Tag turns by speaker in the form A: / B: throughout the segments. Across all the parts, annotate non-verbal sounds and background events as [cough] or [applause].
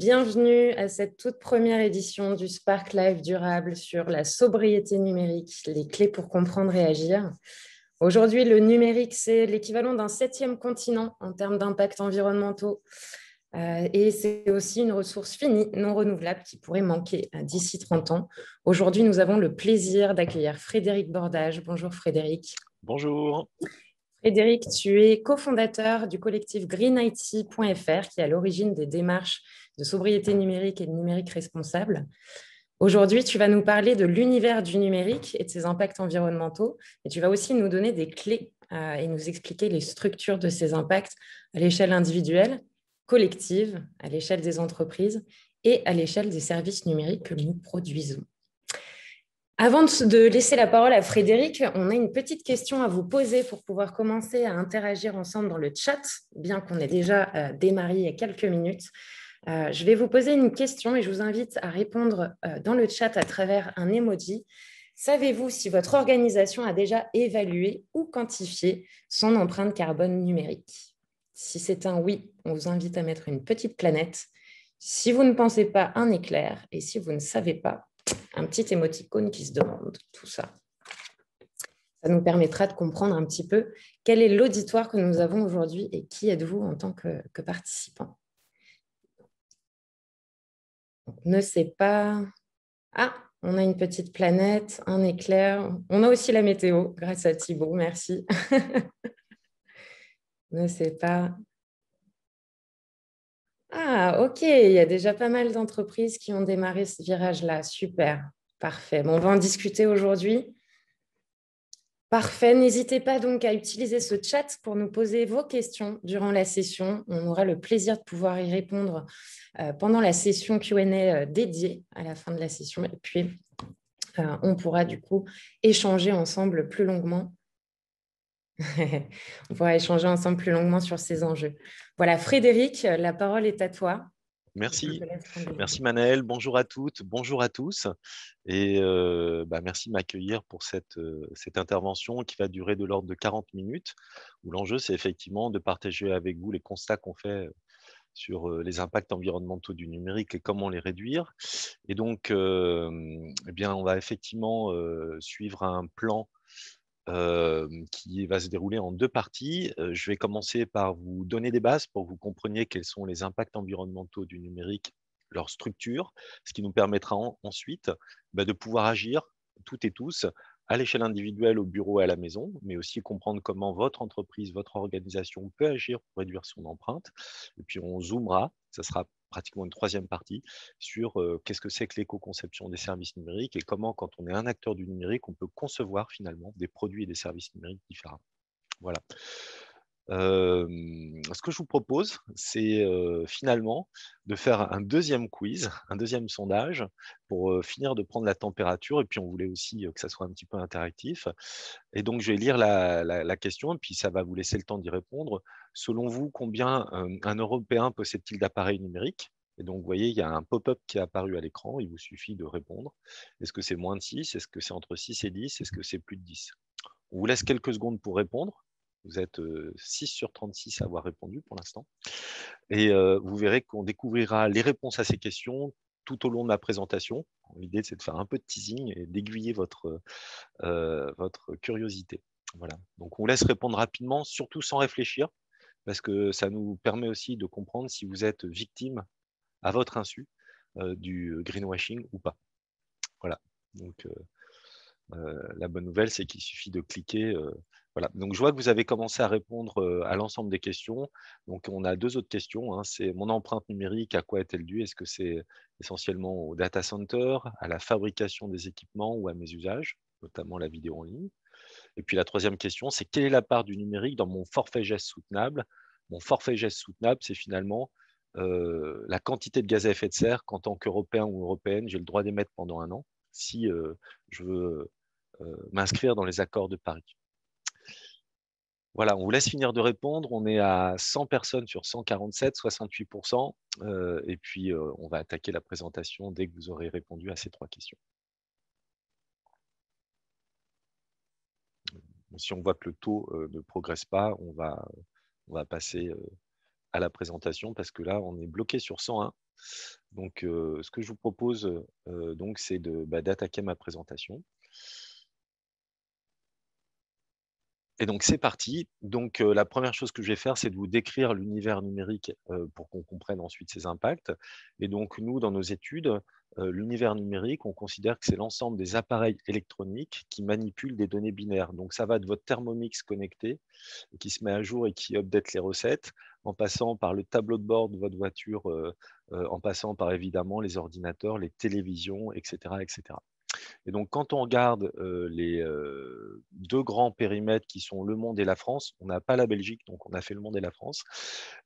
A: Bienvenue à cette toute première édition du Spark Live durable sur la sobriété numérique, les clés pour comprendre et agir. Aujourd'hui, le numérique, c'est l'équivalent d'un septième continent en termes d'impact environnementaux. Euh, et c'est aussi une ressource finie, non renouvelable, qui pourrait manquer euh, d'ici 30 ans. Aujourd'hui, nous avons le plaisir d'accueillir Frédéric Bordage. Bonjour Frédéric. Bonjour. Frédéric, tu es cofondateur du collectif greenIT.fr qui est à l'origine des démarches de sobriété numérique et de numérique responsable. Aujourd'hui, tu vas nous parler de l'univers du numérique et de ses impacts environnementaux, et tu vas aussi nous donner des clés euh, et nous expliquer les structures de ces impacts à l'échelle individuelle, collective, à l'échelle des entreprises et à l'échelle des services numériques que nous produisons. Avant de laisser la parole à Frédéric, on a une petite question à vous poser pour pouvoir commencer à interagir ensemble dans le chat, bien qu'on ait déjà euh, démarré il y a quelques minutes. Euh, je vais vous poser une question et je vous invite à répondre euh, dans le chat à travers un emoji. Savez-vous si votre organisation a déjà évalué ou quantifié son empreinte carbone numérique Si c'est un oui, on vous invite à mettre une petite planète. Si vous ne pensez pas, un éclair. Et si vous ne savez pas, un petit émoticône qui se demande tout ça. Ça nous permettra de comprendre un petit peu quel est l'auditoire que nous avons aujourd'hui et qui êtes-vous en tant que, que participant ne sais pas. Ah, on a une petite planète, un éclair. On a aussi la météo, grâce à Thibault, merci. [laughs] ne sais pas. Ah, ok, il y a déjà pas mal d'entreprises qui ont démarré ce virage-là. Super, parfait. Bon, on va en discuter aujourd'hui. Parfait. N'hésitez pas donc à utiliser ce chat pour nous poser vos questions durant la session. On aura le plaisir de pouvoir y répondre euh, pendant la session QA euh, dédiée à la fin de la session. Et puis, euh, on pourra du coup échanger ensemble plus longuement. [laughs] on pourra échanger ensemble plus longuement sur ces enjeux. Voilà, Frédéric, la parole est à toi.
B: Merci. Merci Manel. Bonjour à toutes, bonjour à tous. Et euh, bah, merci de m'accueillir pour cette, euh, cette, intervention qui va durer de l'ordre de 40 minutes, où l'enjeu, c'est effectivement de partager avec vous les constats qu'on fait euh, sur les impacts environnementaux du numérique et comment les réduire. Et donc, eh bien, on va effectivement suivre un plan qui va se dérouler en deux parties. je vais commencer par vous donner des bases pour que vous compreniez quels sont les impacts environnementaux du numérique, leur structure, ce qui nous permettra ensuite bah, de pouvoir agir toutes et tous à l'échelle individuelle, au bureau et à la maison, mais aussi comprendre comment votre entreprise, votre organisation peut agir pour réduire son empreinte. Et puis on zoomera, ça sera pratiquement une troisième partie sur euh, qu'est-ce que c'est que l'éco-conception des services numériques et comment, quand on est un acteur du numérique, on peut concevoir finalement des produits et des services numériques différents. Voilà ce que je vous propose, c'est finalement de faire un deuxième quiz, un deuxième sondage pour finir de prendre la température. Et puis, on voulait aussi que ça soit un petit peu interactif. Et donc, je vais lire la, la question et puis ça va vous laisser le temps d'y répondre. Selon vous, combien un Européen possède-t-il d'appareils numériques et donc, vous voyez, il y a un pop-up qui est apparu à l'écran. Il vous suffit de répondre. Est-ce que c'est moins de 6 Est-ce que c'est entre 6 et 10 Est-ce que c'est plus de 10 On vous laisse quelques secondes pour répondre. Vous êtes 6 sur 36 à avoir répondu pour l'instant. Et vous verrez qu'on découvrira les réponses à ces questions tout au long de la présentation. L'idée, c'est de faire un peu de teasing et d'aiguiller votre, votre curiosité. Voilà. Donc, on laisse répondre rapidement, surtout sans réfléchir, parce que ça nous permet aussi de comprendre si vous êtes victime, à votre insu, du greenwashing ou pas. Voilà. Donc, la bonne nouvelle, c'est qu'il suffit de cliquer voilà. Donc, je vois que vous avez commencé à répondre à l'ensemble des questions. Donc, on a deux autres questions. Hein, c'est mon empreinte numérique, à quoi est-elle due Est-ce que c'est essentiellement au data center, à la fabrication des équipements ou à mes usages, notamment la vidéo en ligne Et puis, la troisième question, c'est quelle est la part du numérique dans mon forfait geste soutenable Mon forfait geste soutenable, c'est finalement la quantité de gaz à effet de serre qu'en tant qu'Européen ou Européenne, j'ai le droit d'émettre pendant un an si je veux m'inscrire dans les accords de Paris. Voilà, on vous laisse finir de répondre. On est à 100 personnes sur 147, 68%. Euh, et puis, on va attaquer la présentation dès que vous aurez répondu à ces trois questions. Si on voit que le taux ne progresse pas, on va, on va passer à la présentation parce que là, on est bloqué sur 101. Donc, ce que je vous propose, donc, c'est bah, d'attaquer ma présentation. Et donc c'est parti. Donc euh, la première chose que je vais faire, c'est de vous décrire l'univers numérique euh, pour qu'on comprenne ensuite ses impacts. Et donc nous, dans nos études, euh, l'univers numérique, on considère que c'est l'ensemble des appareils électroniques qui manipulent des données binaires. Donc ça va de votre Thermomix connecté, qui se met à jour et qui update les recettes, en passant par le tableau de bord de votre voiture, en passant par évidemment les ordinateurs, les télévisions, etc. etc. Et donc, quand on regarde euh, les euh, deux grands périmètres qui sont le monde et la France, on n'a pas la Belgique, donc on a fait le monde et la France,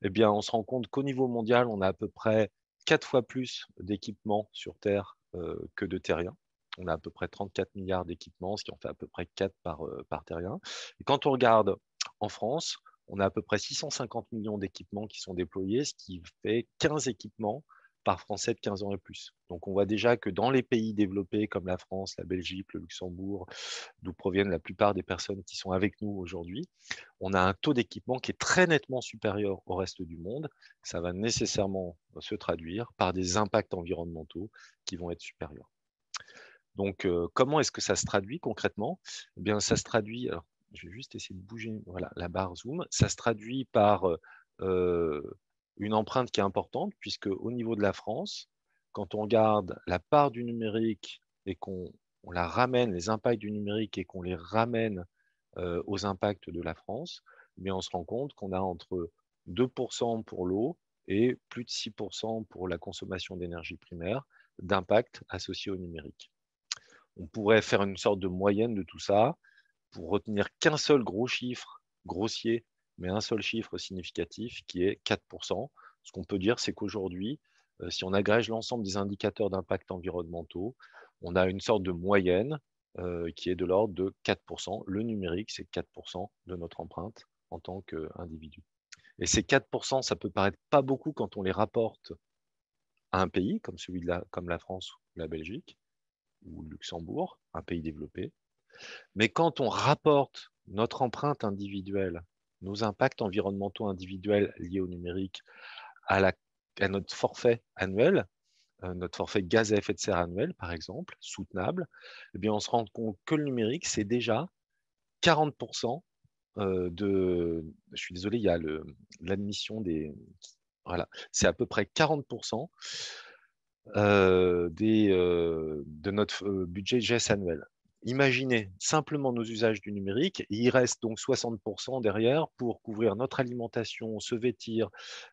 B: eh bien, on se rend compte qu'au niveau mondial, on a à peu près quatre fois plus d'équipements sur Terre euh, que de terriens. On a à peu près 34 milliards d'équipements, ce qui en fait à peu près 4 par, par terrien. Et quand on regarde en France, on a à peu près 650 millions d'équipements qui sont déployés, ce qui fait 15 équipements par Français de 15 ans et plus. Donc on voit déjà que dans les pays développés comme la France, la Belgique, le Luxembourg, d'où proviennent la plupart des personnes qui sont avec nous aujourd'hui, on a un taux d'équipement qui est très nettement supérieur au reste du monde. Ça va nécessairement se traduire par des impacts environnementaux qui vont être supérieurs. Donc euh, comment est-ce que ça se traduit concrètement eh bien, ça se traduit, je vais juste essayer de bouger voilà, la barre zoom, ça se traduit par... Euh, euh, une empreinte qui est importante, puisque au niveau de la France, quand on regarde la part du numérique et qu'on la ramène, les impacts du numérique et qu'on les ramène euh, aux impacts de la France, mais on se rend compte qu'on a entre 2% pour l'eau et plus de 6% pour la consommation d'énergie primaire d'impact associé au numérique. On pourrait faire une sorte de moyenne de tout ça pour retenir qu'un seul gros chiffre grossier mais un seul chiffre significatif qui est 4%. Ce qu'on peut dire, c'est qu'aujourd'hui, euh, si on agrège l'ensemble des indicateurs d'impact environnementaux, on a une sorte de moyenne euh, qui est de l'ordre de 4%. Le numérique, c'est 4% de notre empreinte en tant qu'individu. Et ces 4%, ça peut paraître pas beaucoup quand on les rapporte à un pays comme celui de la, comme la France ou la Belgique ou le Luxembourg, un pays développé. Mais quand on rapporte notre empreinte individuelle nos impacts environnementaux individuels liés au numérique à, notre forfait annuel, euh, notre forfait gaz à effet de serre annuel, par exemple, soutenable, eh bien, on se rend compte que le numérique, c'est déjà 40% euh, de... Je suis désolé, il y a l'admission des... Voilà, c'est à peu près 40% euh, des, de notre budget GES annuel. Imaginez simplement nos usages du numérique. il reste donc 60% derrière pour couvrir notre alimentation, se vêtir,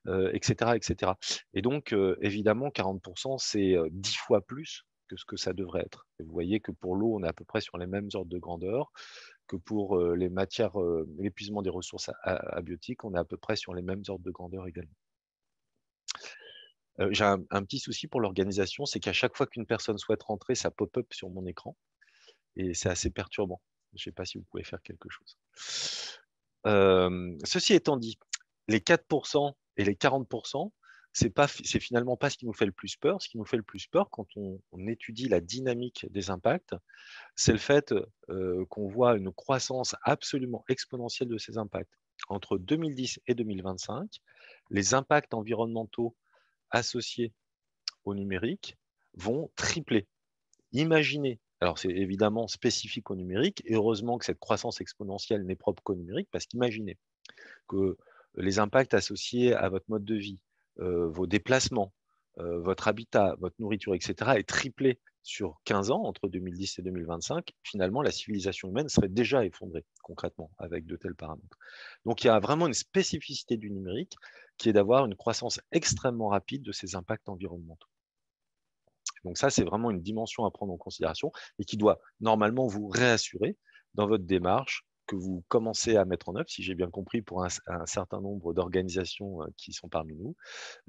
B: etc., euh, etc. Et donc, euh, évidemment, 40%, c'est 10 euh, fois plus que ce que ça devrait être. vous voyez que pour l'eau, on est à peu près sur les mêmes ordres de grandeur que pour les matières, l'épuisement des ressources abiotiques, on est à peu près sur les mêmes ordres de grandeur également. J'ai un petit souci pour l'organisation, c'est qu'à chaque fois qu'une personne souhaite rentrer, ça pop-up sur mon écran et c'est assez perturbant. Je ne sais pas si vous pouvez faire quelque chose. Euh, ceci étant dit, les 4% et les 40%, c'est n'est finalement pas ce qui nous fait le plus peur. Ce qui nous fait le plus peur quand on, étudie la dynamique des impacts, c'est le fait euh, qu'on voit une croissance absolument exponentielle de ces impacts. Entre 2010 et 2025, les impacts environnementaux associés au numérique vont tripler. Imaginez alors c'est évidemment spécifique au numérique, et heureusement que cette croissance exponentielle n'est propre qu'au numérique, parce qu'imaginez que les impacts associés à votre mode de vie, euh, vos déplacements, euh, votre habitat, votre nourriture, etc., aient triplé sur 15 ans, entre 2010 et 2025, finalement, la civilisation humaine serait déjà effondrée, concrètement, avec de tels paramètres. Donc, il y a vraiment une spécificité du numérique qui est d'avoir une croissance extrêmement rapide de ces impacts environnementaux. Donc ça, c'est vraiment une dimension à prendre en considération et qui doit normalement vous réassurer dans votre démarche que vous commencez à mettre en œuvre, si j'ai bien compris, pour un, certain nombre d'organisations euh, qui sont parmi nous,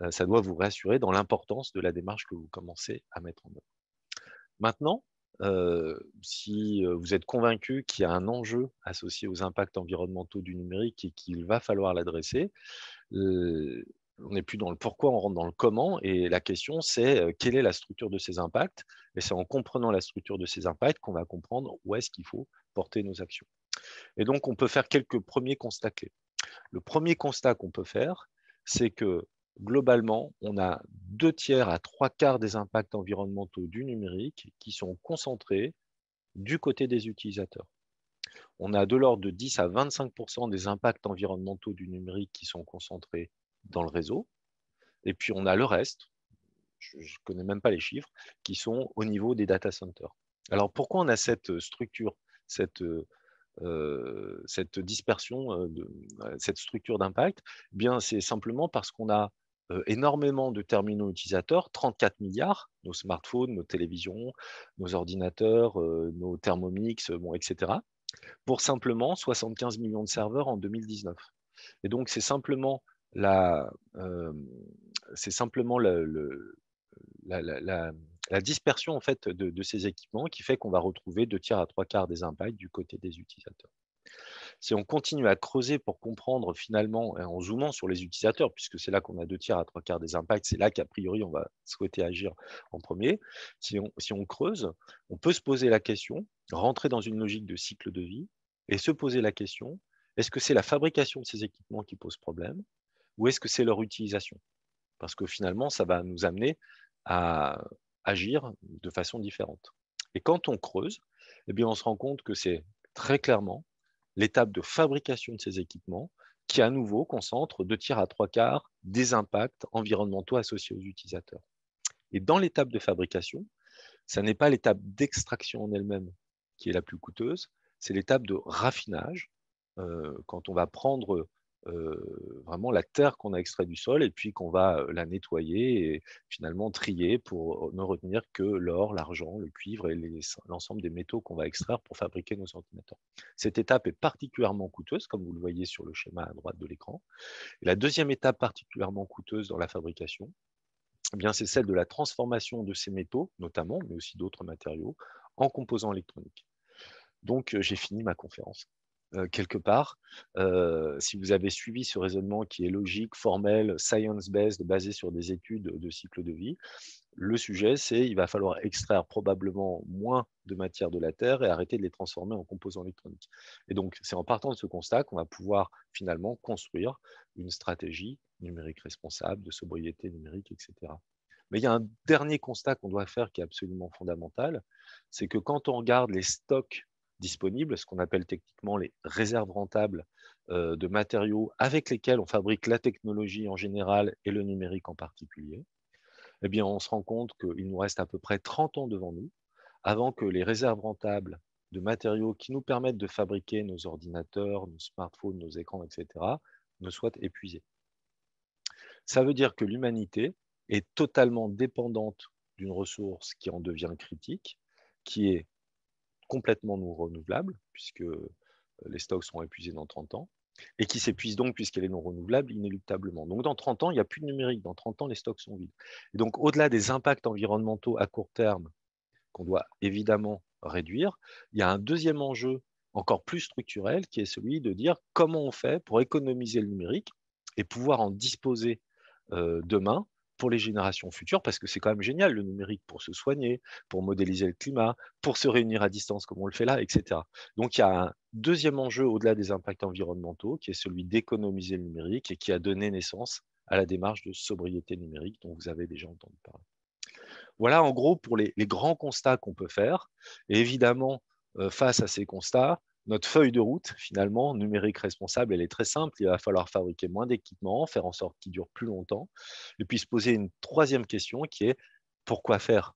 B: euh, ça doit vous réassurer dans l'importance de la démarche que vous commencez à mettre en œuvre. Maintenant, euh, si vous êtes convaincu qu'il y a un enjeu associé aux impacts environnementaux du numérique et qu'il va falloir l'adresser, on n'est plus dans le pourquoi, on rentre dans le comment. Et la question, c'est quelle est la structure de ces impacts Et c'est en comprenant la structure de ces impacts qu'on va comprendre où est-ce qu'il faut porter nos actions. Et donc, on peut faire quelques premiers constats clés. Le premier constat qu'on peut faire, c'est que globalement, on a deux tiers à trois quarts des impacts environnementaux du numérique qui sont concentrés du côté des utilisateurs. On a de l'ordre de 10 à 25 des impacts environnementaux du numérique qui sont concentrés dans le réseau. Et puis on a le reste, je ne connais même pas les chiffres, qui sont au niveau des data centers. Alors pourquoi on a cette structure, cette, euh, dispersion, euh, euh, cette structure d'impact eh Bien, c'est simplement parce qu'on a énormément de terminaux utilisateurs, 34 milliards, nos smartphones, nos télévisions, nos ordinateurs, nos Thermomix, bon, etc., pour simplement 75 millions de serveurs en 2019. Et donc, c'est simplement euh, c'est simplement la, dispersion fait de, ces équipements qui fait qu'on va retrouver deux tiers à trois quarts des impacts du côté des utilisateurs. Si on continue à creuser pour comprendre finalement, en zoomant sur les utilisateurs, puisque c'est là qu'on a deux tiers à trois quarts des impacts, c'est là qu'a priori on va souhaiter agir en premier, si on, si on creuse, on peut se poser la question, rentrer dans une logique de cycle de vie, et se poser la question, est-ce que c'est la fabrication de ces équipements qui pose problème ou est-ce que c'est leur utilisation Parce que finalement, ça va nous amener à agir de façon différente. Et quand on creuse, eh bien, on se rend compte que c'est très clairement l'étape de fabrication de ces équipements qui, à nouveau, concentre deux tiers à trois quarts des impacts environnementaux associés aux utilisateurs. Et dans l'étape de fabrication, ce n'est pas l'étape d'extraction en elle-même qui est la plus coûteuse, c'est l'étape de raffinage, euh, quand on va prendre vraiment la terre qu'on a extrait du sol et puis qu'on va la nettoyer et finalement trier pour ne retenir que l'or, l'argent, le cuivre et l'ensemble des métaux qu'on va extraire pour fabriquer nos ordinateurs. Cette étape est particulièrement coûteuse, comme vous le voyez sur le schéma à droite de l'écran. La deuxième étape particulièrement coûteuse dans la fabrication, eh bien c'est celle de la transformation de ces métaux, notamment, mais aussi d'autres matériaux, en composants électroniques. Donc j'ai fini ma conférence. Euh, quelque part. Euh, si vous avez suivi ce raisonnement qui est logique, formel, science-based, basé sur des études de cycle de vie, le sujet, c'est il va falloir extraire probablement moins de matière de la Terre et arrêter de les transformer en composants électroniques. Et donc, c'est en partant de ce constat qu'on va pouvoir finalement construire une stratégie numérique responsable, de sobriété numérique, etc. Mais il y a un dernier constat qu'on doit faire qui est absolument fondamental, c'est que quand on regarde les stocks disponibles, ce qu'on appelle techniquement les réserves rentables euh, de matériaux avec lesquels on fabrique la technologie en général et le numérique en particulier, eh bien, on se rend compte qu'il nous reste à peu près 30 ans devant nous avant que les réserves rentables de matériaux qui nous permettent de fabriquer nos ordinateurs, nos smartphones, nos écrans, etc., ne soient épuisées. Ça veut dire que l'humanité est totalement dépendante d'une ressource qui en devient critique, qui est complètement non renouvelable, puisque euh, les stocks seront épuisés dans 30 ans, et qui s'épuise donc puisqu'elle est non renouvelable inéluctablement. Donc dans 30 ans, il n'y a plus de numérique, dans 30 ans, les stocks sont vides. Et donc au-delà des impacts environnementaux à court terme, qu'on doit évidemment réduire, il y a un deuxième enjeu encore plus structurel qui est celui de dire comment on fait pour économiser le numérique et pouvoir en disposer euh, demain pour les générations futures, parce que c'est quand même génial le numérique pour se soigner, pour modéliser le climat, pour se réunir à distance comme on le fait là, etc. Donc il y a un deuxième enjeu au-delà des impacts environnementaux, qui est celui d'économiser le numérique et qui a donné naissance à la démarche de sobriété numérique dont vous avez déjà entendu parler. Voilà en gros pour les, grands constats qu'on peut faire. Et évidemment, euh, face à ces constats, notre feuille de route, finalement, numérique responsable, elle est très simple. Il va falloir fabriquer moins d'équipements, faire en sorte qu'ils durent plus longtemps. Et puis se poser une troisième question qui est pourquoi faire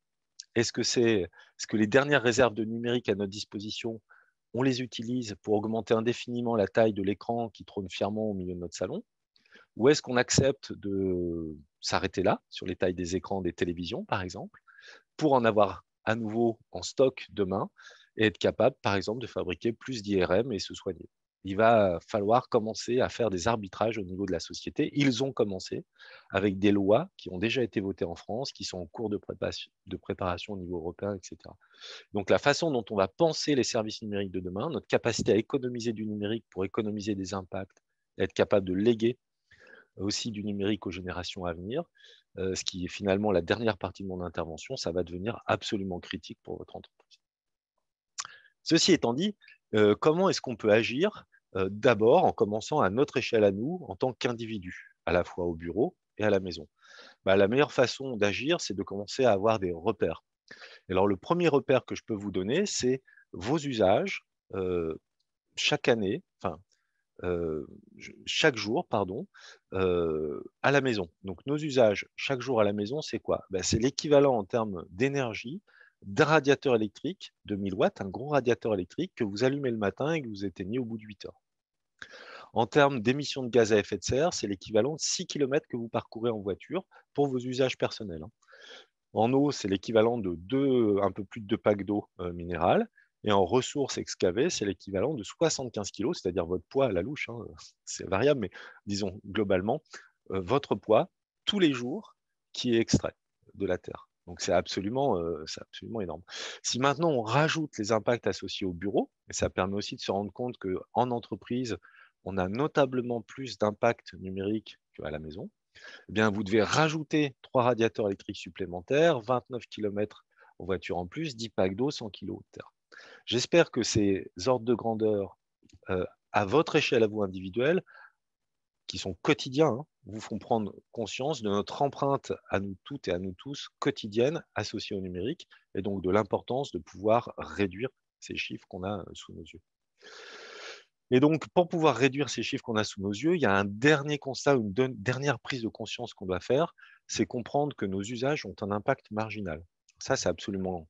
B: Est-ce que, c'est -ce que les dernières réserves de numérique à notre disposition, on les utilise pour augmenter indéfiniment la taille de l'écran qui trône fièrement au milieu de notre salon Ou est-ce qu'on accepte de s'arrêter là, sur les tailles des écrans des télévisions, par exemple, pour en avoir à nouveau en stock demain et être capable, par exemple, de fabriquer plus d'IRM et se soigner. Il va falloir commencer à faire des arbitrages au niveau de la société. Ils ont commencé avec des lois qui ont déjà été votées en France, qui sont en cours de, préparation au niveau européen, etc. Donc la façon dont on va penser les services numériques de demain, notre capacité à économiser du numérique pour économiser des impacts, être capable de léguer aussi du numérique aux générations à venir, euh, ce qui est finalement la dernière partie de mon intervention, ça va devenir absolument critique pour votre entreprise. Ceci étant dit, euh, comment est-ce qu'on peut agir euh, D'abord en commençant à notre échelle à nous, en tant qu'individu, à la fois au bureau et à la maison. Bah, la meilleure façon d'agir, c'est de commencer à avoir des repères. Alors le premier repère que je peux vous donner, c'est vos usages euh, chaque année, enfin chaque jour, pardon, à la maison. Donc nos usages chaque jour à la maison, c'est quoi bah, C'est l'équivalent en termes d'énergie d'un radiateur électrique, de 1000 watts, un gros radiateur électrique que vous allumez le matin et que vous éteignez au bout de 8 heures. En termes d'émissions de gaz à effet de serre, c'est l'équivalent de 6 km que vous parcourez en voiture pour vos usages personnels. Hein. En eau, c'est l'équivalent de deux, un peu plus de 2 packs d'eau euh, minérale. Et en ressources excavées, c'est l'équivalent de 75 kg, c'est-à-dire votre poids à la louche, hein. [laughs] c'est variable, mais disons globalement, euh, votre poids tous les jours qui est extrait de la Terre. Donc c'est absolument, énorme. Si maintenant on rajoute les impacts associés au bureau, et ça permet aussi de se rendre compte qu'en entreprise, on a notablement plus d'impact numérique qu'à la maison, eh bien vous devez rajouter trois radiateurs électriques supplémentaires, 29 km en voiture en plus, 10 packs d'eau, 100 kg J'espère que ces ordres de grandeur à votre échelle à vous individuelle qui sont quotidiens, hein, vous font prendre conscience de notre empreinte à nous toutes et à nous tous quotidienne associée au numérique, et donc de l'importance de pouvoir réduire ces chiffres qu'on a euh, sous nos yeux. Et donc, pour pouvoir réduire ces chiffres qu'on a sous nos yeux, il y a un dernier constat, une dernière prise de conscience qu'on doit faire, c'est comprendre que nos usages ont un impact marginal. Ça, c'est absolument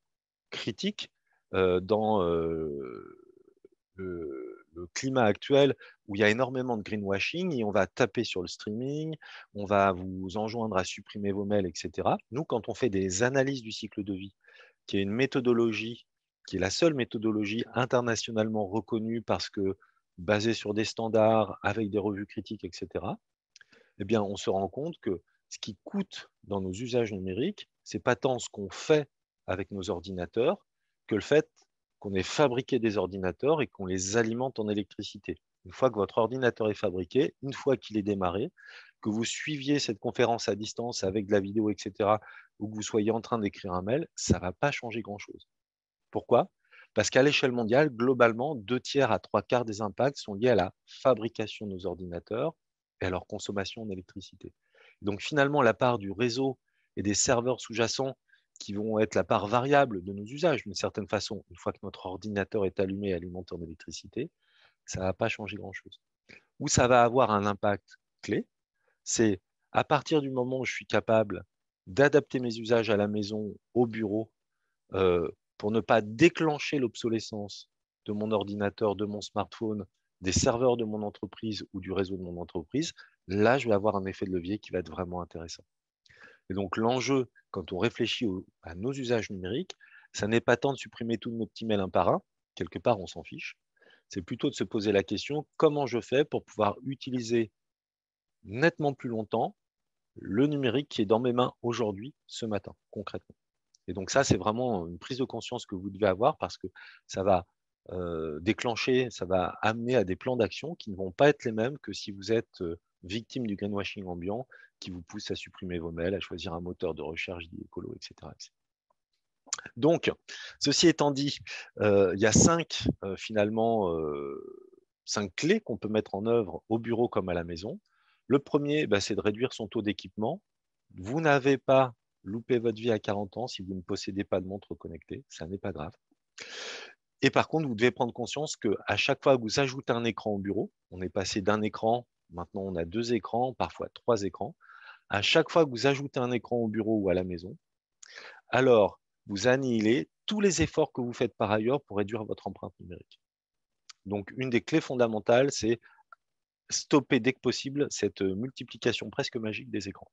B: critique euh, dans euh, le, le climat actuel où il y a énormément de greenwashing et on va taper sur le streaming, on va vous enjoindre à supprimer vos mails, etc. Nous, quand on fait des analyses du cycle de vie, qui est une méthodologie, qui est la seule méthodologie internationalement reconnue parce que basée sur des standards, avec des revues critiques, etc., eh bien, on se rend compte que ce qui coûte dans nos usages numériques, c'est pas tant ce qu'on fait avec nos ordinateurs que le fait qu'on ait fabriqué des ordinateurs et qu'on les alimente en électricité. Une fois que votre ordinateur est fabriqué, une fois qu'il est démarré, que vous suiviez cette conférence à distance avec de la vidéo, etc., ou que vous soyez en train d'écrire un mail, ça ne va pas changer grand-chose. Pourquoi Parce qu'à l'échelle mondiale, globalement, deux tiers à trois quarts des impacts sont liés à la fabrication de nos ordinateurs et à leur consommation d'électricité. Donc finalement, la part du réseau et des serveurs sous-jacents qui vont être la part variable de nos usages d'une certaine façon. Une fois que notre ordinateur est allumé et alimenté en électricité, ça ne va pas changer grand-chose. Où ça va avoir un impact clé, c'est à partir du moment où je suis capable d'adapter mes usages à la maison, au bureau, euh, pour ne pas déclencher l'obsolescence de mon ordinateur, de mon smartphone, des serveurs de mon entreprise ou du réseau de mon entreprise, là, je vais avoir un effet de levier qui va être vraiment intéressant. Et donc l'enjeu, quand on réfléchit à nos usages numériques, ça n'est pas tant de supprimer tous nos petits mails un par un, quelque part on s'en fiche, c'est plutôt de se poser la question comment je fais pour pouvoir utiliser nettement plus longtemps le numérique qui est dans mes mains aujourd'hui, ce matin, concrètement. Et donc ça, c'est vraiment une prise de conscience que vous devez avoir parce que ça va euh, déclencher, ça va amener à des plans d'action qui ne vont pas être les mêmes que si vous êtes euh, victime du greenwashing ambiant qui vous pousse à supprimer vos mails, à choisir un moteur de recherche dit écolo, etc. Donc, ceci étant dit, euh, il y a cinq, euh, finalement, euh, cinq clés qu'on peut mettre en œuvre au bureau comme à la maison. Le premier, bah, c'est de réduire son taux d'équipement. Vous n'avez pas loupé votre vie à 40 ans si vous ne possédez pas de montre connectée, ça n'est pas grave. Et par contre, vous devez prendre conscience qu'à chaque fois que vous ajoutez un écran au bureau, on est passé d'un écran Maintenant, on a deux écrans, parfois trois écrans. À chaque fois que vous ajoutez un écran au bureau ou à la maison, alors vous annihilez tous les efforts que vous faites par ailleurs pour réduire votre empreinte numérique. Donc, une des clés fondamentales, c'est stopper dès que possible cette euh, multiplication presque magique des écrans.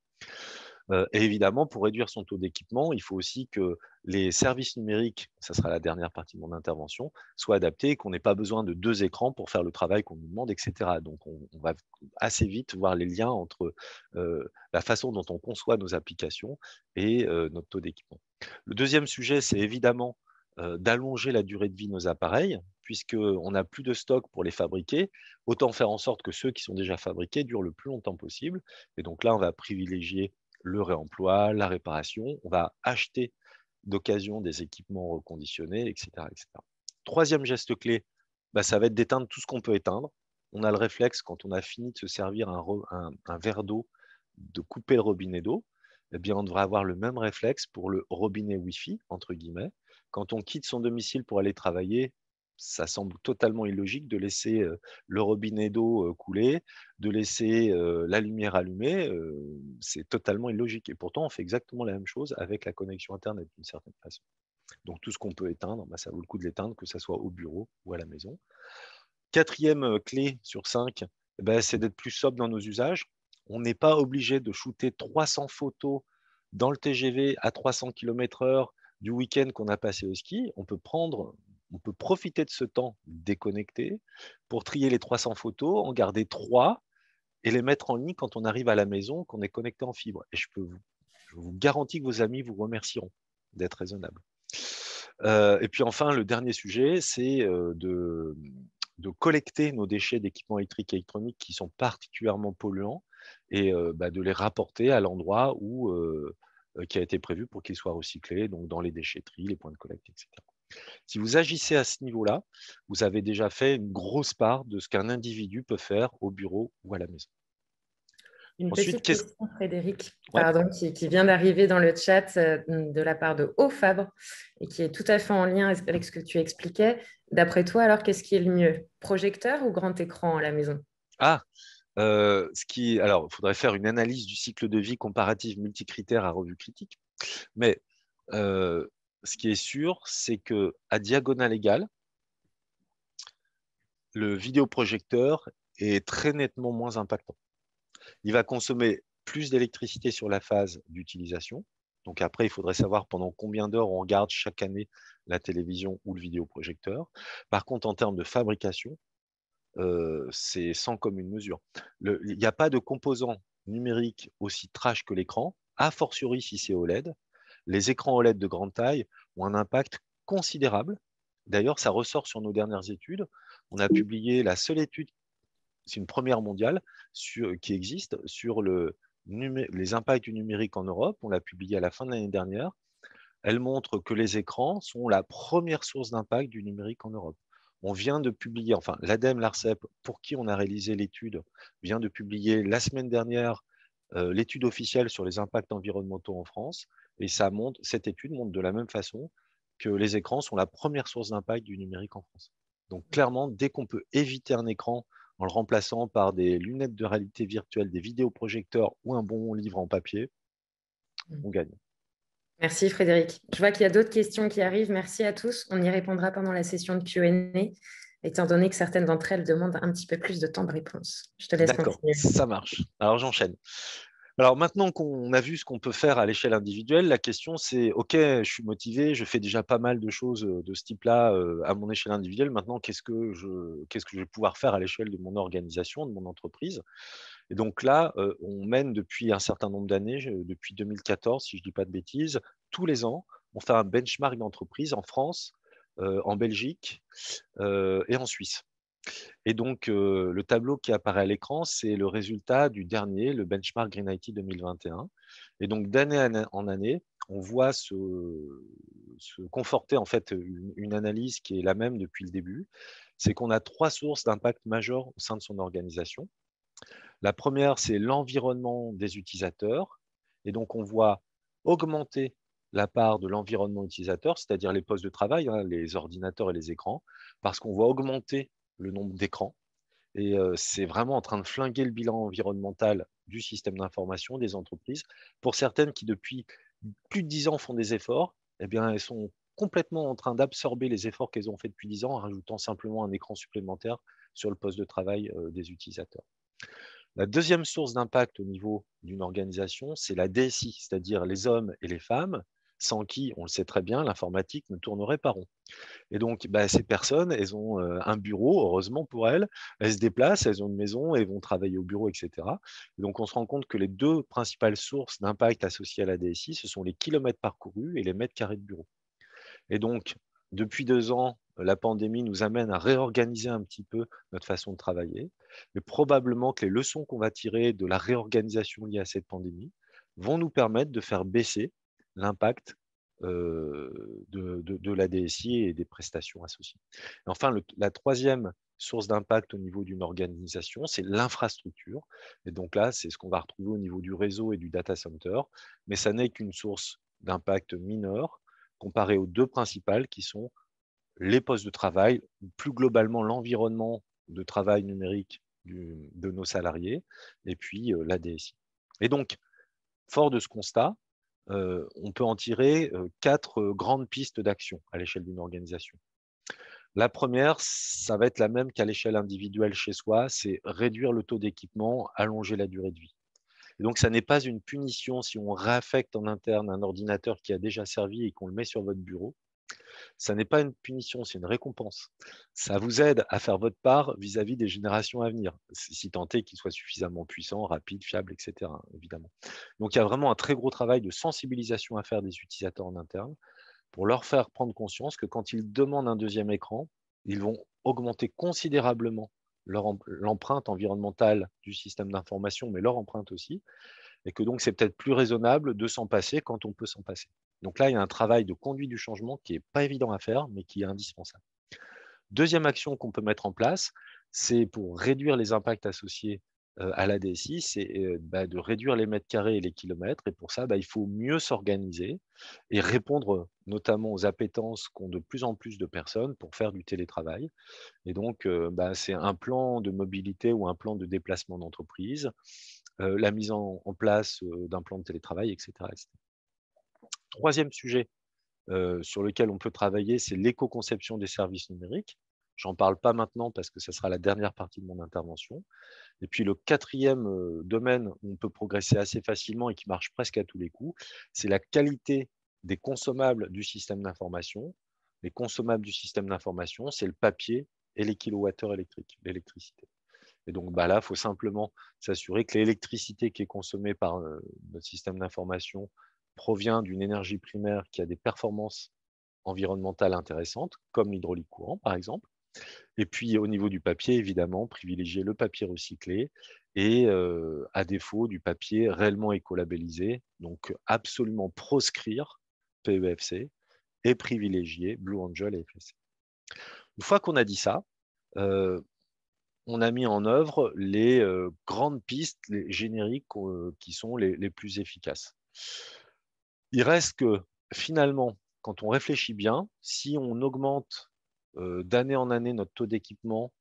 B: Euh, et évidemment, pour réduire son taux d'équipement, il faut aussi que les services numériques, ça sera la dernière partie de mon intervention, soient adaptés qu'on n'ait pas besoin de deux écrans pour faire le travail qu'on nous demande, etc. Donc, on, va assez vite voir les liens entre euh, la façon dont on conçoit nos applications et euh, notre taux d'équipement. Le deuxième sujet, c'est évidemment d'allonger la durée de vie de nos appareils, puisqu'on n'a plus de stock pour les fabriquer, autant faire en sorte que ceux qui sont déjà fabriqués durent le plus longtemps possible. Et donc là, on va privilégier le réemploi, la réparation. On va acheter d'occasion des équipements reconditionnés, etc. etc. Troisième geste clé, bah, ça va être d'éteindre tout ce qu'on peut éteindre. On a le réflexe, quand on a fini de se servir un, verre d'eau, de couper le robinet d'eau. Eh bien, on devrait avoir le même réflexe pour le robinet Wi-Fi, entre guillemets. Quand on quitte son domicile pour aller travailler, ça semble totalement illogique de laisser le robinet d'eau couler, de laisser la lumière allumée. c'est totalement illogique. Et pourtant, on fait exactement la même chose avec la connexion Internet d'une certaine façon. Donc tout ce qu'on peut éteindre, bah, ça vaut le coup de l'éteindre, que ce soit au bureau ou à la maison. Quatrième clé sur cinq, bah, c'est d'être plus sobre dans nos usages. On n'est pas obligé de shooter 300 photos dans le TGV à 300 km/h du week-end qu'on a passé au ski. On peut prendre on peut profiter de ce temps déconnecté pour trier les 300 photos, en garder trois et les mettre en ligne quand on arrive à la maison, qu'on est connecté en fibre. Et je peux vous, garantis que vos amis vous remercieront d'être raisonnable. Euh, et puis enfin, le dernier sujet, c'est euh, de, collecter nos déchets d'équipements électriques et électroniques qui sont particulièrement polluants et euh, bah, de les rapporter à l'endroit où qui a été prévu pour qu'ils soient recyclés, donc dans les déchetteries, les points de collecte, etc. Si vous agissez à ce niveau-là, vous avez déjà fait une grosse part de ce qu'un individu peut faire au bureau ou à la maison. Une petite question,
A: Frédéric, qui, vient d'arriver dans le chat euh, de la part de O Fabre et qui est tout à fait en lien avec ce que tu expliquais. D'après toi, alors, qu'est-ce qui est le mieux Projecteur ou grand écran à la maison
B: Ah, euh, ce qui, alors, il faudrait faire une analyse du cycle de vie comparative multicritère à revue critique, mais euh, ce qui est sûr, c'est que à diagonale égale, le vidéoprojecteur est très nettement moins impactant. Il va consommer plus d'électricité sur la phase d'utilisation. Donc après, il faudrait savoir pendant combien d'heures on regarde chaque année la télévision ou le vidéoprojecteur. Par contre, en termes de fabrication, euh, c'est sans commune mesure. Il n'y a pas de composant numérique aussi trash que l'écran, a fortiori si c'est OLED, les écrans OLED de grande taille ont un impact considérable. D'ailleurs, ça ressort sur nos dernières études. On a publié la seule étude, c'est une première mondiale qui existe sur les impacts du numérique en Europe. On l'a publiée à la fin de l'année dernière. Elle montre que les écrans sont la première source d'impact du numérique en Europe. On vient de publier, enfin l'ADEME, l'ARCEP, pour qui on a réalisé l'étude, vient de publier la semaine dernière euh, l'étude officielle sur les impacts environnementaux en France. Et ça montre, cette étude montre de la même façon que les écrans sont la première source d'impact du numérique en France. Donc mmh. clairement, dès qu'on peut éviter un écran en le remplaçant par des lunettes de réalité virtuelle, des vidéoprojecteurs ou un bon livre en papier, mmh. on gagne.
A: Merci Frédéric. Je vois qu'il y a d'autres questions qui arrivent. Merci à tous. On y répondra pendant la session de QA, étant donné que certaines d'entre elles demandent un petit peu plus de temps
B: de réponse. Je te laisse D'accord, ça marche. Alors j'enchaîne. Alors maintenant qu'on a vu ce qu'on peut faire à l'échelle individuelle, la question c'est, ok, je suis motivé, je fais déjà pas mal de choses de ce type-là à mon échelle individuelle, maintenant qu'est-ce que, je, qu'est-ce que je vais pouvoir faire à l'échelle de mon organisation, de mon entreprise Et donc là, on mène depuis un certain nombre d'années, depuis 2014 si je ne dis pas de bêtises, tous les ans, on fait un benchmark d'entreprise en France, en Belgique et en Suisse. Et donc, euh, le tableau qui apparaît à l'écran, c'est le résultat du dernier, le benchmark Green IT 2021. Et donc, d'année en année, on voit se, conforter en fait une, analyse qui est la même depuis le début. C'est qu'on a trois sources d'impact majeur au sein de son organisation. La première, c'est l'environnement des utilisateurs. Et donc, on voit augmenter la part de l'environnement utilisateur, c'est-à-dire les postes de travail, hein, les ordinateurs et les écrans, parce qu'on voit augmenter le nombre d'écrans. Et euh, c'est vraiment en train de flinguer le bilan environnemental du système d'information des entreprises. Pour certaines qui, depuis plus de 10 ans, font des efforts, eh bien, elles sont complètement en train d'absorber les efforts qu'elles ont fait depuis 10 ans en rajoutant simplement un écran supplémentaire sur le poste de travail euh, des utilisateurs. La deuxième source d'impact au niveau d'une organisation, c'est la DSI, c'est-à-dire les hommes et les femmes sans qui, on le sait très bien, l'informatique ne tournerait pas rond. Et donc, bah, ces personnes, elles ont euh, un bureau, heureusement pour elles, elles se déplacent, elles ont une maison, et vont travailler au bureau, etc. Et donc, on se rend compte que les deux principales sources d'impact associées à la DSI, ce sont les kilomètres parcourus et les mètres carrés de bureau. Et donc, depuis deux ans, la pandémie nous amène à réorganiser un petit peu notre façon de travailler. Mais probablement que les leçons qu'on va tirer de la réorganisation liée à cette pandémie vont nous permettre de faire baisser l'impact euh, de, de, la DSI et des prestations associées. enfin, la troisième source d'impact au niveau d'une organisation, c'est l'infrastructure. Et donc là, c'est ce qu'on va retrouver au niveau du réseau et du data center, mais ça n'est qu'une source d'impact mineure comparée aux deux principales qui sont les postes de travail, plus globalement l'environnement de travail numérique de nos salariés, et puis euh, la DSI. Et donc, fort de ce constat, on peut en tirer quatre grandes pistes d'action à l'échelle d'une organisation. La première, ça va être la même qu'à l'échelle individuelle chez soi, c'est réduire le taux d'équipement, allonger la durée de vie. donc, ça n'est pas une punition si on réaffecte en interne un ordinateur qui a déjà servi et qu'on le met sur votre bureau. Ça n'est pas une punition, c'est une récompense. Ça vous aide à faire votre part vis-à-vis des générations à venir, si tant est qu'ils soient suffisamment puissant, rapide, fiable, etc. Évidemment. Donc il y a vraiment un très gros travail de sensibilisation à faire des utilisateurs en interne pour leur faire prendre conscience que quand ils demandent un deuxième écran, ils vont augmenter considérablement l'empreinte environnementale du système d'information, mais leur empreinte aussi, et que donc c'est peut-être plus raisonnable de s'en passer quand on peut s'en passer. Donc là, il y a un travail de conduite du changement qui n'est pas évident à faire, mais qui est indispensable. Deuxième action qu'on peut mettre en place, c'est pour réduire les impacts associés euh, à la DSI, c'est euh, bah, de réduire les mètres carrés et les kilomètres. Et pour ça, bah, il faut mieux s'organiser et répondre notamment aux appétences qu'ont de plus en plus de personnes pour faire du télétravail. Et donc, euh, bah, c'est un plan de mobilité ou un plan de déplacement d'entreprise euh, la mise en, place euh, d'un plan de télétravail, etc. Troisième sujet euh, sur lequel on peut travailler, c'est l'éco-conception des services numériques. J'en parle pas maintenant parce que ce sera la dernière partie de mon intervention. Et puis le quatrième domaine où on peut progresser assez facilement et qui marche presque à tous les coups, c'est la qualité des consommables du système d'information. Les consommables du système d'information, c'est le papier et les kilowattheures électriques, l'électricité. Et donc bah, là, il faut simplement s'assurer que l'électricité qui est consommée par euh, notre système d'information provient d'une énergie primaire qui a des performances environnementales intéressantes, comme l'hydraulique courant par exemple. Et puis au niveau du papier, évidemment, privilégier le papier recyclé et euh, à défaut du papier réellement écolabellisé, donc absolument proscrire PEFC et privilégier Blue Angel et FSC. Une fois qu'on a dit ça, euh, on a mis en œuvre les grandes pistes les génériques qui sont les, plus efficaces. Il reste que finalement, quand on réfléchit bien, si on augmente d'année en année notre taux d'équipement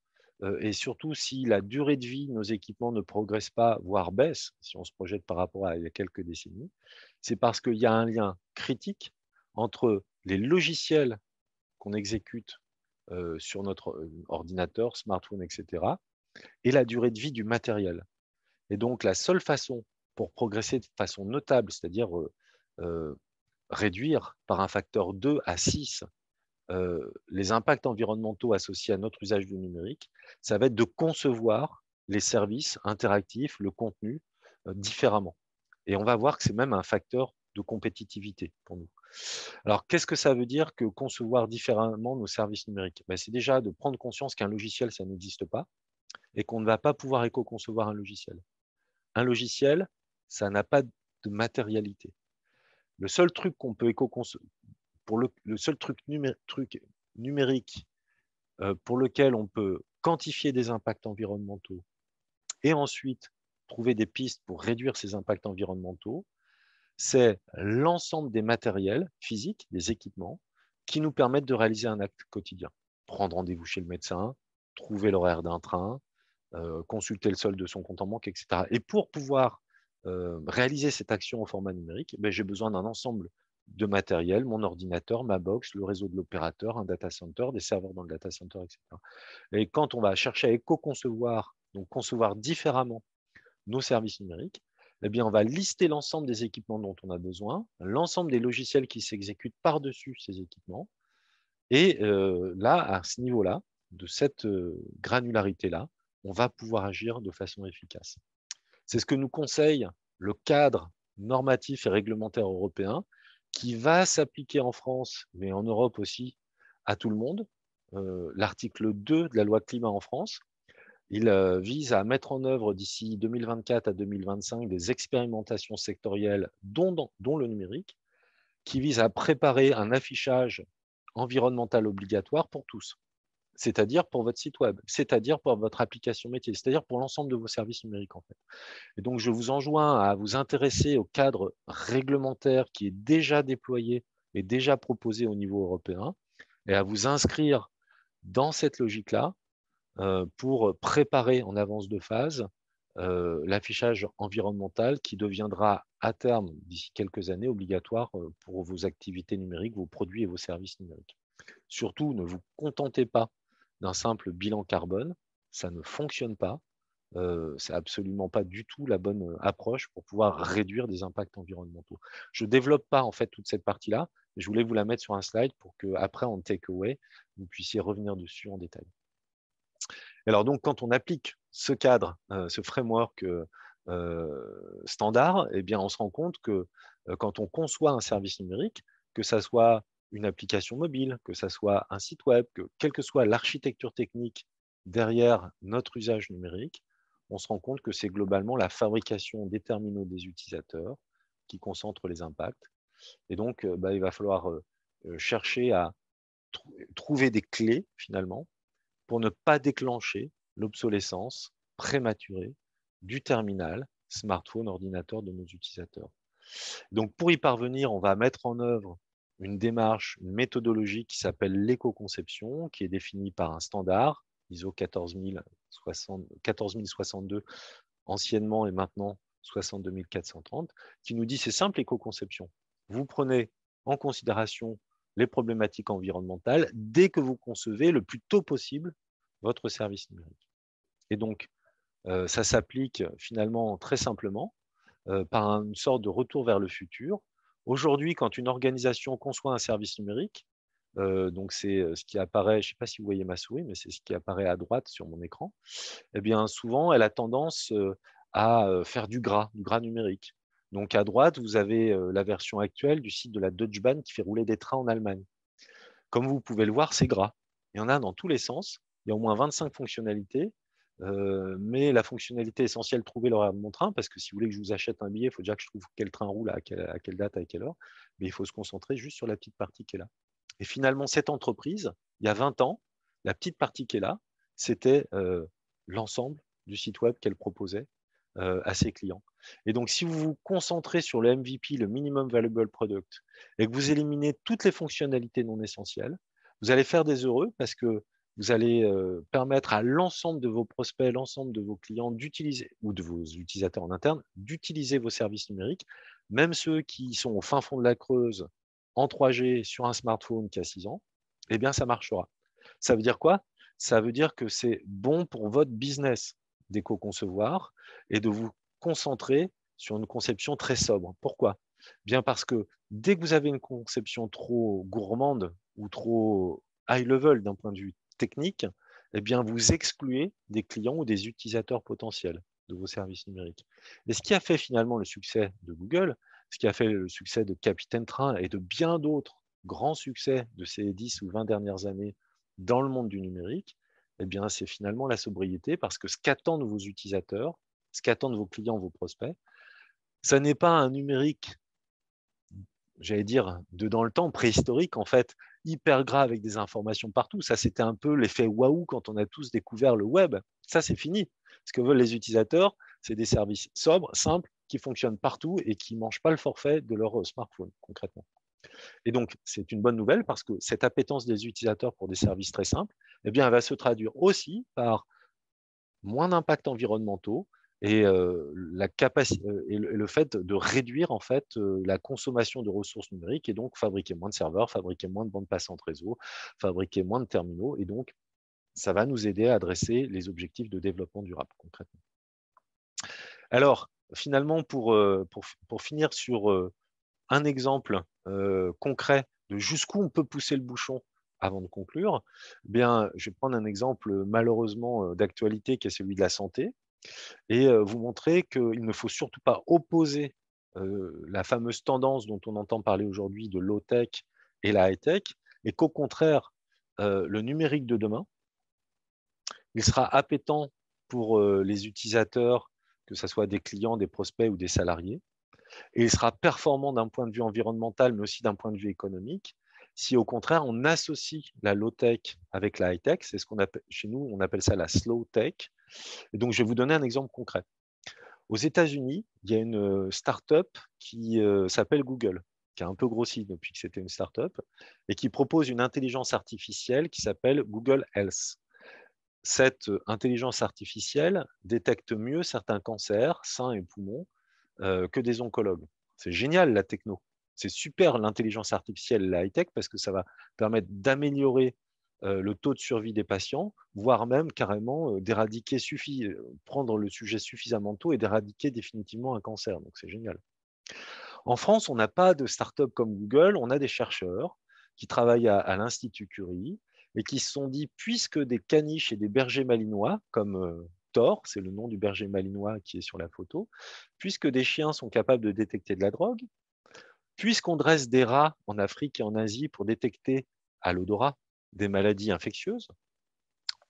B: et surtout si la durée de vie de nos équipements ne progresse pas, voire baisse, si on se projette par rapport à il y a quelques décennies, c'est parce qu'il y a un lien critique entre les logiciels qu'on exécute euh, sur notre euh, ordinateur, smartphone, etc., et la durée de vie du matériel. Et donc la seule façon pour progresser de façon notable, c'est-à-dire euh, réduire par un facteur 2 à 6 les impacts environnementaux associés à notre usage du numérique, ça va être de concevoir les services interactifs, le contenu, différemment. Et on va voir que c'est même un facteur de compétitivité pour nous. Alors, qu'est-ce que ça veut dire que concevoir différemment nos services numériques ben, C'est déjà de prendre conscience qu'un logiciel, ça n'existe pas et qu'on ne va pas pouvoir éco-concevoir un logiciel. Un logiciel, ça n'a pas de matérialité. Le seul truc qu'on peut éco pour le, seul truc, numérique, euh, pour lequel on peut quantifier des impacts environnementaux et ensuite trouver des pistes pour réduire ces impacts environnementaux, c'est l'ensemble des matériels physiques, des équipements, qui nous permettent de réaliser un acte quotidien. Prendre rendez-vous chez le médecin, trouver l'horaire d'un train, euh, consulter le solde de son compte en banque, etc. Et pour pouvoir euh, réaliser cette action au format numérique, ben, j'ai besoin d'un ensemble de matériels, mon ordinateur, ma box, le réseau de l'opérateur, un data center, des serveurs dans le data center, etc. Et quand on va chercher à éco-concevoir, donc concevoir différemment nos services numériques, eh bien, on va lister l'ensemble des équipements dont on a besoin, l'ensemble des logiciels qui s'exécutent par-dessus ces équipements. Et euh, là, à ce niveau-là, de cette euh, granularité-là, on va pouvoir agir de façon efficace. C'est ce que nous conseille le cadre normatif et réglementaire européen qui va s'appliquer en France, mais en Europe aussi, à tout le monde. Euh, l'article 2 de la loi climat en France il vise à mettre en œuvre d'ici 2024 à 2025 des expérimentations sectorielles, dont, le numérique, qui vise à préparer un affichage environnemental obligatoire pour tous, c'est-à-dire pour votre site web, c'est-à-dire pour votre application métier, c'est-à-dire pour l'ensemble de vos services numériques en fait. Et donc je vous enjoins à vous intéresser au cadre réglementaire qui est déjà déployé et déjà proposé au niveau européen et à vous inscrire dans cette logique-là euh, pour préparer en avance de phase euh, l'affichage environnemental qui deviendra à terme, d'ici quelques années, obligatoire euh, pour vos activités numériques, vos produits et vos services numériques. Surtout, ne vous contentez pas d'un simple bilan carbone, ça ne fonctionne pas, c'est absolument pas du tout la bonne approche pour pouvoir réduire des impacts environnementaux. Je ne développe pas en fait toute cette partie-là, je voulais vous la mettre sur un slide pour qu'après en takeaway, vous puissiez revenir dessus en détail alors donc, quand on applique ce cadre, euh, ce framework euh, euh, standard, eh bien, on se rend compte que quand on conçoit un service numérique, que ce soit une application mobile, que ce soit un site web, que quelle que soit l'architecture technique derrière notre usage numérique, on se rend compte que c'est globalement la fabrication des terminaux des utilisateurs qui concentre les impacts. Et donc, bah, il va falloir chercher à trouver des clés, finalement, pour ne pas déclencher l'obsolescence prématurée du terminal smartphone, ordinateur de nos utilisateurs. Donc pour y parvenir, on va mettre en œuvre une démarche, une méthodologie qui s'appelle l'éco-conception, qui est définie par un standard, ISO 14062, anciennement et maintenant 62430, qui nous dit c'est simple éco conception Vous prenez en considération les problématiques environnementales dès que vous concevez le plus tôt possible votre service numérique. Et donc, euh, ça s'applique finalement très simplement euh, par une sorte de retour vers le futur. Aujourd'hui, quand une organisation conçoit un service numérique, euh, donc c'est ce qui apparaît, je ne sais pas si vous voyez ma souris, mais c'est ce qui apparaît à droite sur mon écran, eh bien souvent, elle a tendance à faire du gras, du gras numérique. Donc à droite, vous avez la version actuelle du site de la Deutsche Bahn qui fait rouler des trains en Allemagne. Comme vous pouvez le voir, c'est gras. Il y en a dans tous les sens. Il y a au moins 25 fonctionnalités. mais la fonctionnalité essentielle, trouver l'horaire de mon train, parce que si vous voulez que je vous achète un billet, il faut déjà que je trouve quel train roule, à quelle, date, à quelle heure. Mais il faut se concentrer juste sur la petite partie qui est là. Et finalement, cette entreprise, il y a 20 ans, la petite partie qui est là, c'était l'ensemble du site web qu'elle proposait euh, à ses clients. Et donc, si vous vous concentrez sur le MVP, le minimum valuable product, et que vous éliminez toutes les fonctionnalités non essentielles, vous allez faire des heureux parce que vous allez euh, permettre à l'ensemble de vos prospects, l'ensemble de vos clients d'utiliser, ou de vos utilisateurs en interne, d'utiliser vos services numériques, même ceux qui sont au fin fond de la Creuse, en 3G, sur un smartphone qui a 6 ans, eh bien, ça marchera. Ça veut dire quoi Ça veut dire que c'est bon pour votre business d'éco-concevoir et de vous concentrer sur une conception très sobre. Pourquoi Bien parce que dès que vous avez une conception trop gourmande ou trop high level d'un point de vue technique, eh bien vous excluez des clients ou des utilisateurs potentiels de vos services numériques. Et ce qui a fait finalement le succès de Google, ce qui a fait le succès de Capitaine Train et de bien d'autres grands succès de ces 10 ou 20 dernières années dans le monde du numérique, eh bien, c'est finalement la sobriété, parce que ce qu'attendent vos utilisateurs, ce qu'attendent vos clients, vos prospects, ce n'est pas un numérique, j'allais dire, de dans le temps, préhistorique, en fait, hyper gras avec des informations partout. Ça, c'était un peu l'effet waouh quand on a tous découvert le web. Ça, c'est fini. Ce que veulent les utilisateurs, c'est des services sobres, simples, qui fonctionnent partout et qui ne mangent pas le forfait de leur euh, smartphone, concrètement. Et donc, c'est une bonne nouvelle parce que cette appétence des utilisateurs pour des services très simples, eh bien, va se traduire aussi par moins d'impacts environnementaux et, euh, la euh, le fait de réduire en fait euh, la consommation de ressources numériques et donc fabriquer moins de serveurs, fabriquer moins de bandes passantes réseau, fabriquer moins de terminaux et donc ça va nous aider à adresser les objectifs de développement durable concrètement. Alors, finalement, pour finir sur un exemple euh, concret de jusqu'où on peut pousser le bouchon avant de conclure, eh bien, je vais prendre un exemple euh, malheureusement euh, d'actualité qui est celui de la santé et vous montrer qu'il ne faut surtout pas opposer la fameuse tendance dont on entend parler aujourd'hui de low-tech et la high-tech et qu'au contraire, le numérique de demain, il sera appétant pour les utilisateurs, que ce soit des clients, des prospects ou des salariés, et il sera performant d'un point de vue environnemental, mais aussi d'un point de vue économique. Si au contraire, on associe la low-tech avec la high-tech, c'est ce qu'on appelle chez nous, on appelle ça la slow-tech. donc, je vais vous donner un exemple concret. Aux États-Unis, il y a une euh, start-up qui euh, s'appelle Google, qui a un peu grossi depuis que c'était une start-up, et qui propose une intelligence artificielle qui s'appelle Google Health cette euh, intelligence artificielle détecte mieux certains cancers, seins et poumons, euh, que des oncologues. C'est génial la techno. C'est super l'intelligence artificielle, la high-tech, parce que ça va permettre d'améliorer euh, le taux de survie des patients, voire même carrément euh, d'éradiquer, prendre le sujet suffisamment tôt et d'éradiquer définitivement un cancer. Donc c'est génial. En France, on n'a pas de start-up comme Google, on a des chercheurs qui travaillent à, à l'Institut Curie et qui se sont dit, puisque des caniches et des bergers malinois, comme Thor, c'est le nom du berger malinois qui est sur la photo, puisque des chiens sont capables de détecter de la drogue, puisqu'on dresse des rats en Afrique et en Asie pour détecter à l'odorat des maladies infectieuses,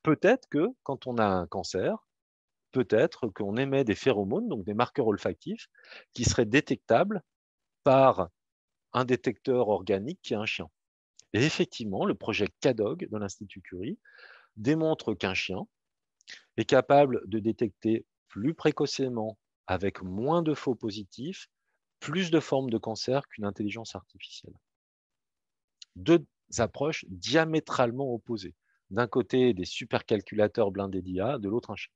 B: peut-être que quand on a un cancer, peut-être qu'on émet des phéromones, donc des marqueurs olfactifs, qui seraient détectables par un détecteur organique qui est un chien. Et effectivement, le projet CADOG de l'Institut Curie démontre qu'un chien est capable de détecter plus précocement, avec moins de faux positifs, plus de formes de cancer qu'une intelligence artificielle. Deux approches diamétralement opposées. D'un côté, des supercalculateurs blindés d'IA, de l'autre, un chien.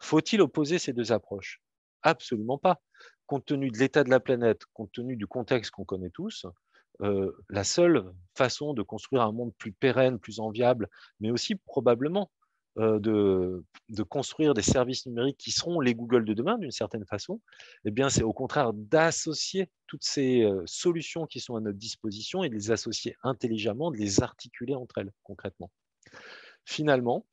B: Faut-il opposer ces deux approches Absolument pas. Compte tenu de l'état de la planète, compte tenu du contexte qu'on connaît tous, euh, la seule façon de construire un monde plus pérenne, plus enviable, mais aussi probablement euh, de, construire des services numériques qui seront les Google de demain d'une certaine façon, eh bien c'est au contraire d'associer toutes ces euh, solutions qui sont à notre disposition et de les associer intelligemment, de les articuler entre elles concrètement. Finalement,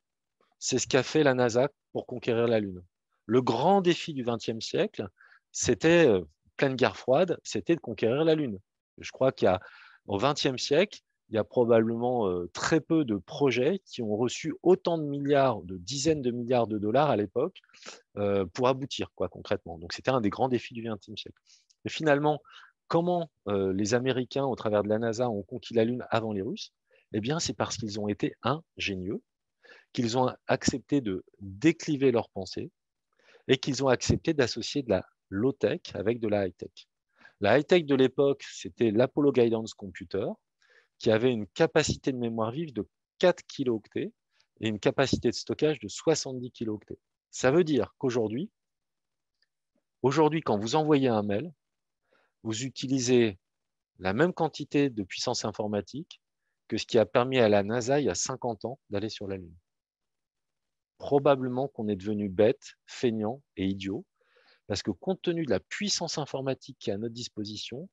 B: c'est ce qu'a fait la NASA pour conquérir la Lune. Le grand défi du XXe siècle, c'était euh, pleine guerre froide, c'était de conquérir la Lune. Je crois qu'au XXe siècle, il y a probablement très peu de projets qui ont reçu autant de milliards, de dizaines de milliards de dollars à l'époque pour aboutir, quoi, concrètement. Donc, c'était un des grands défis du XXe siècle. Et finalement, comment les Américains, au travers de la NASA, ont conquis la Lune avant les Russes Eh bien, c'est parce qu'ils ont été ingénieux, qu'ils ont accepté de décliver leurs pensées et qu'ils ont accepté d'associer de la low-tech avec de la high-tech. La high-tech de l'époque, c'était l'Apollo Guidance Computer, qui avait une capacité de mémoire vive de 4 kilooctets et une capacité de stockage de 70 kilooctets. Ça veut dire qu'aujourd'hui, aujourd'hui, quand vous envoyez un mail, vous utilisez la même quantité de puissance informatique que ce qui a permis à la NASA, il y a 50 ans, d'aller sur la Lune. Probablement qu'on est devenu bête, feignant et idiot, parce que compte tenu de la puissance informatique qui est à notre disposition,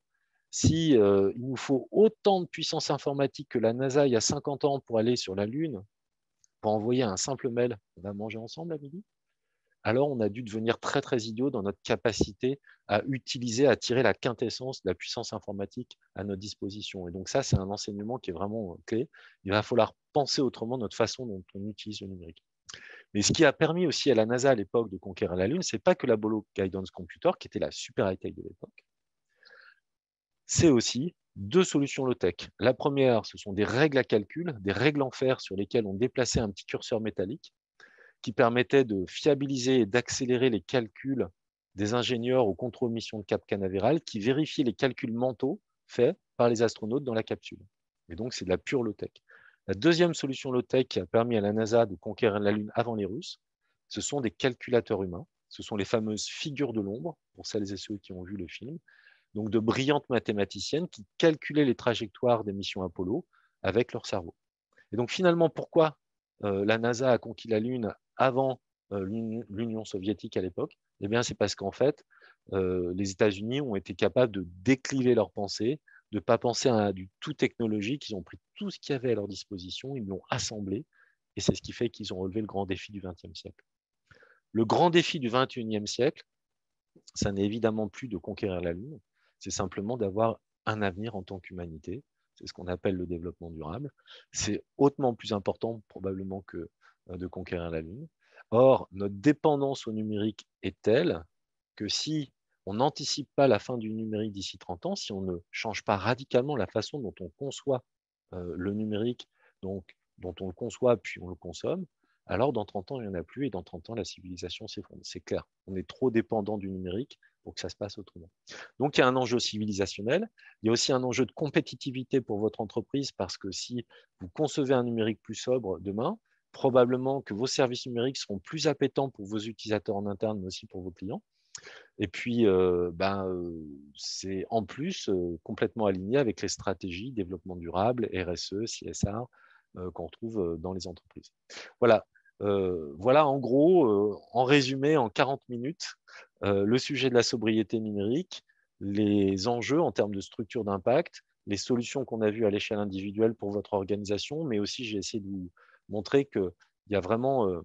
B: si euh, il nous faut autant de puissance informatique que la NASA il y a 50 ans pour aller sur la Lune, pour envoyer un simple mail, on va manger ensemble à midi, alors on a dû devenir très très idiot dans notre capacité à utiliser, à tirer la quintessence de la puissance informatique à notre disposition. Et donc ça, c'est un enseignement qui est vraiment euh, clé. Il va falloir penser autrement notre façon dont on utilise le numérique. Mais ce qui a permis aussi à la NASA à l'époque de conquérir la Lune, c'est pas que la Bolo Guidance Computer, qui était la super high-tech de l'époque, c'est aussi deux solutions low-tech. La première, ce sont des règles à calcul, des règles en fer sur lesquelles on déplaçait un petit curseur métallique qui permettait de fiabiliser et d'accélérer les calculs des ingénieurs au contrôle mission de Cap Canaveral qui vérifiaient les calculs mentaux faits par les astronautes dans la capsule. Et donc, c'est de la pure low-tech. La deuxième solution low-tech qui a permis à la NASA de conquérir la Lune avant les Russes, ce sont des calculateurs humains. Ce sont les fameuses figures de l'ombre, pour celles et ceux qui ont vu le film, donc de brillantes mathématiciennes qui calculaient les trajectoires des missions Apollo avec leur cerveau. Et donc finalement, pourquoi euh, la NASA a conquis la Lune avant euh, l'Union soviétique à l'époque Eh bien, c'est parce qu'en fait, euh, les États-Unis ont été capables de décliver leur pensée, de ne pas penser à du tout technologique. Ils ont pris tout ce qu'il y avait à leur disposition, ils l'ont assemblé, et c'est ce qui fait qu'ils ont relevé le grand défi du XXe siècle. Le grand défi du XXIe siècle, ça n'est évidemment plus de conquérir la Lune, c'est simplement d'avoir un avenir en tant qu'humanité. C'est ce qu'on appelle le développement durable. C'est hautement plus important probablement que euh, de conquérir la Lune. Or, notre dépendance au numérique est telle que si on n'anticipe pas la fin du numérique d'ici 30 ans, si on ne change pas radicalement la façon dont on conçoit euh, le numérique, donc dont on le conçoit puis on le consomme, alors dans 30 ans, il n'y en a plus et dans 30 ans, la civilisation s'effondre. C'est clair, on est trop dépendant du numérique pour que ça se passe autrement. Donc, il y a un enjeu civilisationnel, il y a aussi un enjeu de compétitivité pour votre entreprise, parce que si vous concevez un numérique plus sobre demain, probablement que vos services numériques seront plus appétants pour vos utilisateurs en interne, mais aussi pour vos clients. Et puis, euh, ben, euh, c'est en plus euh, complètement aligné avec les stratégies développement durable, RSE, CSR qu'on retrouve dans les entreprises. Voilà, voilà en gros, en résumé, en 40 minutes, euh, le sujet de la sobriété numérique, les enjeux en termes de structure d'impact, les solutions qu'on a vues à l'échelle individuelle pour votre organisation, mais aussi j'ai essayé de vous montrer qu'il y a vraiment euh,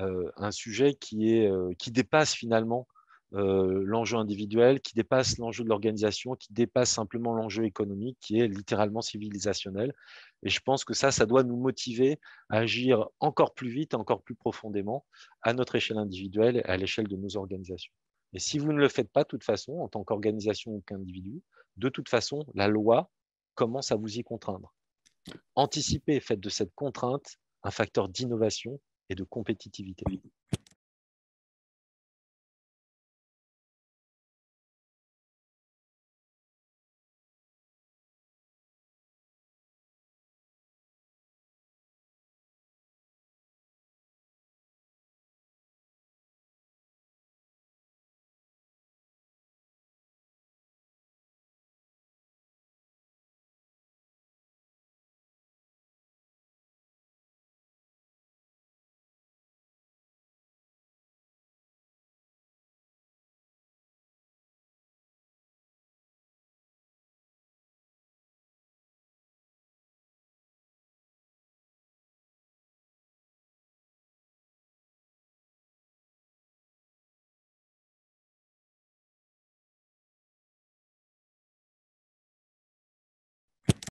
B: euh, un sujet qui, est, qui dépasse finalement euh, l'enjeu individuel, qui dépasse l'enjeu de l'organisation, qui dépasse simplement l'enjeu économique, qui est littéralement civilisationnel. Et je pense que ça, ça doit nous motiver à agir encore plus vite, encore plus profondément, à notre échelle individuelle, et à l'échelle de nos organisations. Et si vous ne le faites pas, de toute façon, en tant qu'organisation ou qu'individu, de toute façon, la loi commence à vous y contraindre. Anticipez, faites de cette contrainte un facteur d'innovation et de compétitivité.